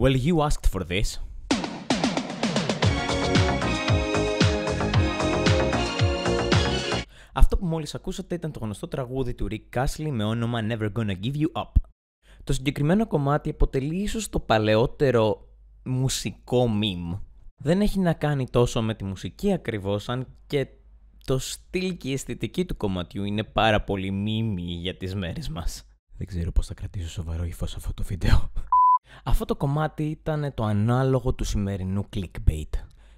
Well, you asked for this. Αυτό που μόλις ακούσατε ήταν το γνωστό τραγούδι του Rick Castle με όνομα Never Gonna Give You Up. Το συγκεκριμένο κομμάτι αποτελεί ίσως το παλαιότερο μουσικό meme. Δεν έχει να κάνει τόσο με τη μουσική ακριβώς, αν και το στυλ και η αισθητική του κομματιού είναι πάρα πολύ μίμη για τις μέρες μας. Δεν ξέρω πώς θα κρατήσω σοβαρό ύφος αυτό το βίντεο. Αυτό το κομμάτι ήταν το ανάλογο του σημερινού clickbait.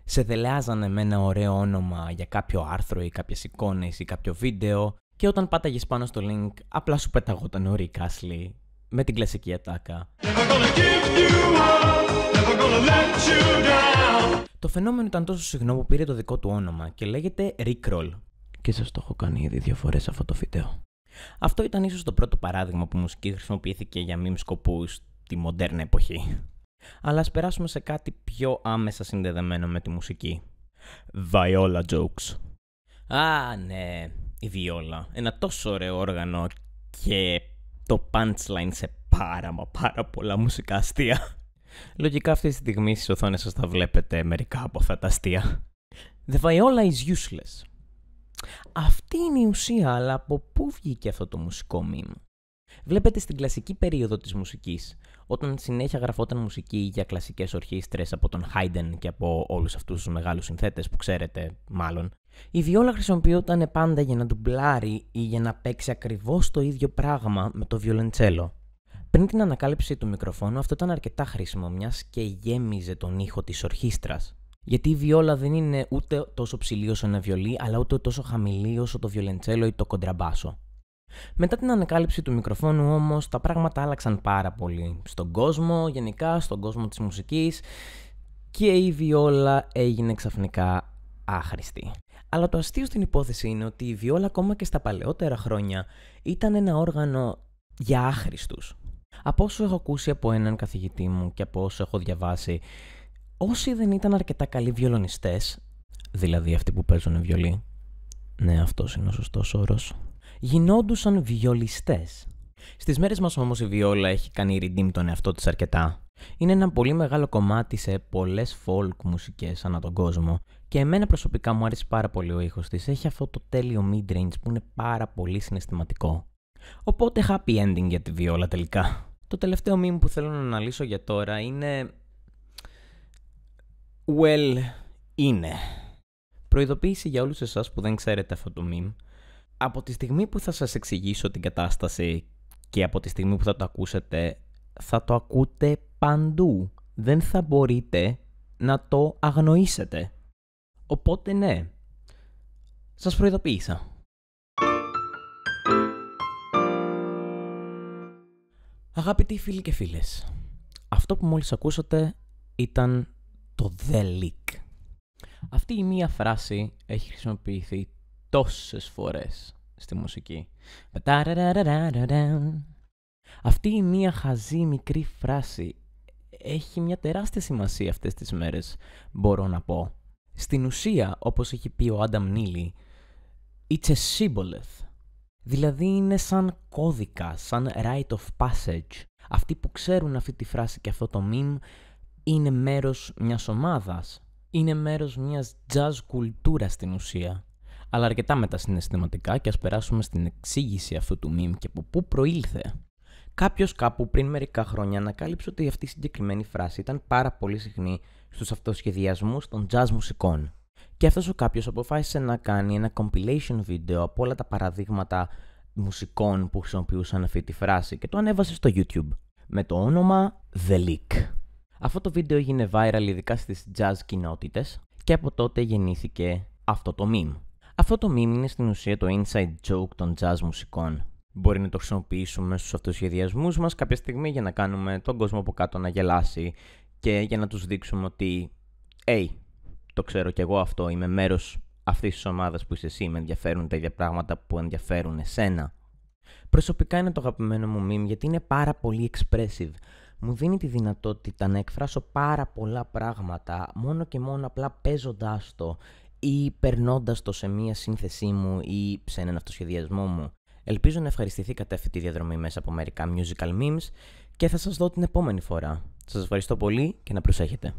Σε δελεάζανε με ένα ωραίο όνομα για κάποιο άρθρο ή κάποιες εικόνες ή κάποιο βίντεο και όταν πάταγες πάνω στο link απλά σου πεταγόταν ο Rick με την κλασική ατάκα. το φαινόμενο ήταν τόσο συχνό που πήρε το δικό του όνομα και λέγεται Rickroll. Και σας το έχω κάνει ήδη δύο φορές αυτό το βίντεο. Αυτό ήταν ίσως το πρώτο παράδειγμα που η μουσική χρησιμοποιήθηκε για μιμ σκοπούς τη μοντέρνα εποχή. Αλλά ας περάσουμε σε κάτι πιο άμεσα συνδεδεμένο με τη μουσική. Viola jokes. Α, ναι, η βιόλα. Ένα τόσο ωραίο όργανο και το punchline σε πάρα μα πάρα πολλά μουσικά αστεία. Λογικά αυτή τη στιγμή στις οθόνες σας θα βλέπετε μερικά από αυτά τα αστεία. The viola is useless. Αυτή είναι η ουσία, αλλά από πού βγήκε αυτό το μουσικό μήνυμα. Βλέπετε στην κλασική περίοδο της μουσικής, όταν συνέχεια γραφόταν μουσική για κλασικές ορχήστρες από τον Haydn και από όλους αυτούς τους μεγάλους συνθέτες που ξέρετε μάλλον, η βιόλα χρησιμοποιόταν πάντα για να ντουμπλάρει ή για να παίξει ακριβώς το ίδιο πράγμα με το βιολεντσέλο. Πριν την ανακάλυψη του μικροφόνου αυτό ήταν αρκετά χρήσιμο μιας και γέμιζε τον ήχο της ορχήστρας. Γιατί η βιόλα δεν είναι ούτε τόσο ψηλή όσο ένα βιολί, αλλά ούτε τόσο χαμηλή όσο το βιολεντσέλο ή το κοντραμπάσο. Μετά την ανακάλυψη του μικροφόνου όμως τα πράγματα άλλαξαν πάρα πολύ. Στον κόσμο γενικά, στον κόσμο της μουσικής και η βιόλα έγινε ξαφνικά άχρηστη. Αλλά το αστείο στην υπόθεση είναι ότι η βιόλα ακόμα και στα παλαιότερα χρόνια ήταν ένα όργανο για άχρηστους. Από όσο έχω ακούσει από έναν καθηγητή μου και από όσο έχω διαβάσει, όσοι δεν ήταν αρκετά καλοί βιολονιστές, δηλαδή αυτοί που παίζουν βιολί, ναι αυτός είναι ο σωστός όρος, γινόντουσαν βιολιστές. Στις μέρες μας όμως η βιόλα έχει κάνει redeem τον εαυτό της αρκετά. Είναι ένα πολύ μεγάλο κομμάτι σε πολλές folk μουσικές ανά τον κόσμο και εμένα προσωπικά μου αρέσει πάρα πολύ ο ήχος της. Έχει αυτό το τέλειο midrange που είναι πάρα πολύ συναισθηματικό. Οπότε happy ending για τη βιόλα τελικά. Το τελευταίο meme που θέλω να αναλύσω για τώρα είναι... Well, είναι. Προειδοποίηση για όλους εσάς που δεν ξέρετε αυτό το meme από τη στιγμή που θα σας εξηγήσω την κατάσταση και από τη στιγμή που θα το ακούσετε, θα το ακούτε παντού. Δεν θα μπορείτε να το αγνοήσετε. Οπότε ναι, σας προειδοποίησα. Αγαπητοί φίλοι και φίλες, αυτό που μόλις ακούσατε ήταν το The Αυτή η μία φράση έχει χρησιμοποιηθεί τόσες φορές στη μουσική. Αυτή η μία χαζή μικρή φράση έχει μια τεράστια σημασία αυτές τις μέρες, μπορώ να πω. Στην ουσία, όπως έχει πει ο Άνταμ Νίλι, it's a shibboleth. Δηλαδή είναι σαν κώδικα, σαν rite of passage. Αυτοί που ξέρουν αυτή τη φράση και αυτό το meme είναι μέρος μιας ομάδας. Είναι μέρος μιας jazz κουλτούρα στην ουσία αλλά αρκετά μετασυναισθηματικά και ας περάσουμε στην εξήγηση αυτού του meme και από πού προήλθε. Κάποιος κάπου πριν μερικά χρόνια ανακάλυψε ότι αυτή η συγκεκριμένη φράση ήταν πάρα πολύ συχνή στους αυτοσχεδιασμούς των jazz μουσικών. Και αυτός ο κάποιος αποφάσισε να κάνει ένα compilation video από όλα τα παραδείγματα μουσικών που χρησιμοποιούσαν αυτή τη φράση και το ανέβασε στο YouTube με το όνομα The Leak. Αυτό το βίντεο έγινε viral ειδικά στις jazz κοινότητες και από τότε γεννήθηκε αυτό το meme. Αυτό το meme είναι στην ουσία το inside joke των jazz μουσικών. Μπορεί να το χρησιμοποιήσουμε στους αυτοσχεδιασμούς μας κάποια στιγμή για να κάνουμε τον κόσμο από κάτω να γελάσει και για να τους δείξουμε ότι «Hey, το ξέρω κι εγώ αυτό, είμαι μέρος αυτής της ομάδας που είσαι εσύ, με ενδιαφέρουν τα ίδια πράγματα που ενδιαφέρουν εσένα». Προσωπικά είναι το αγαπημένο μου meme γιατί είναι πάρα πολύ expressive. Μου δίνει τη δυνατότητα να εκφράσω πάρα πολλά πράγματα μόνο και μόνο απλά παίζοντάς το ή περνώντας το σε μία σύνθεσή μου ή σε έναν αυτοσχεδιασμό μου. Ελπίζω να ευχαριστηθήκατε αυτή τη διαδρομή μέσα από μερικά musical memes και θα σας δω την επόμενη φορά. Σας ευχαριστώ πολύ και να προσέχετε.